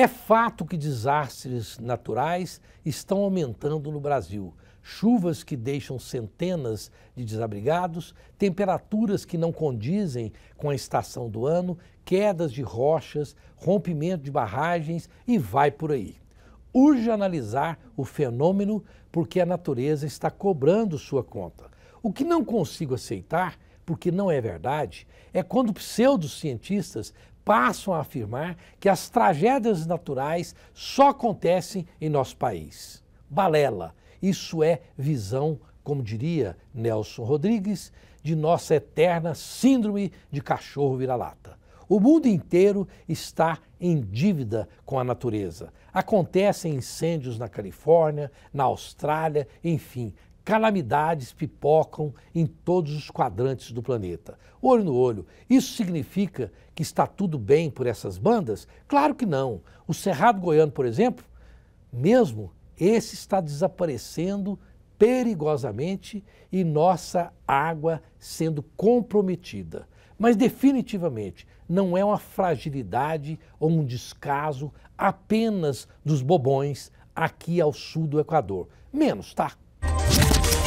É fato que desastres naturais estão aumentando no Brasil. Chuvas que deixam centenas de desabrigados, temperaturas que não condizem com a estação do ano, quedas de rochas, rompimento de barragens e vai por aí. Urge analisar o fenômeno porque a natureza está cobrando sua conta. O que não consigo aceitar porque não é verdade, é quando pseudocientistas passam a afirmar que as tragédias naturais só acontecem em nosso país. Balela, isso é visão, como diria Nelson Rodrigues, de nossa eterna síndrome de cachorro vira-lata. O mundo inteiro está em dívida com a natureza. Acontecem incêndios na Califórnia, na Austrália, enfim, calamidades pipocam em todos os quadrantes do planeta. Olho no olho, isso significa que está tudo bem por essas bandas? Claro que não. O Cerrado Goiano, por exemplo, mesmo esse está desaparecendo perigosamente e nossa água sendo comprometida. Mas definitivamente não é uma fragilidade ou um descaso apenas dos bobões aqui ao sul do Equador. Menos, tá? Yeah.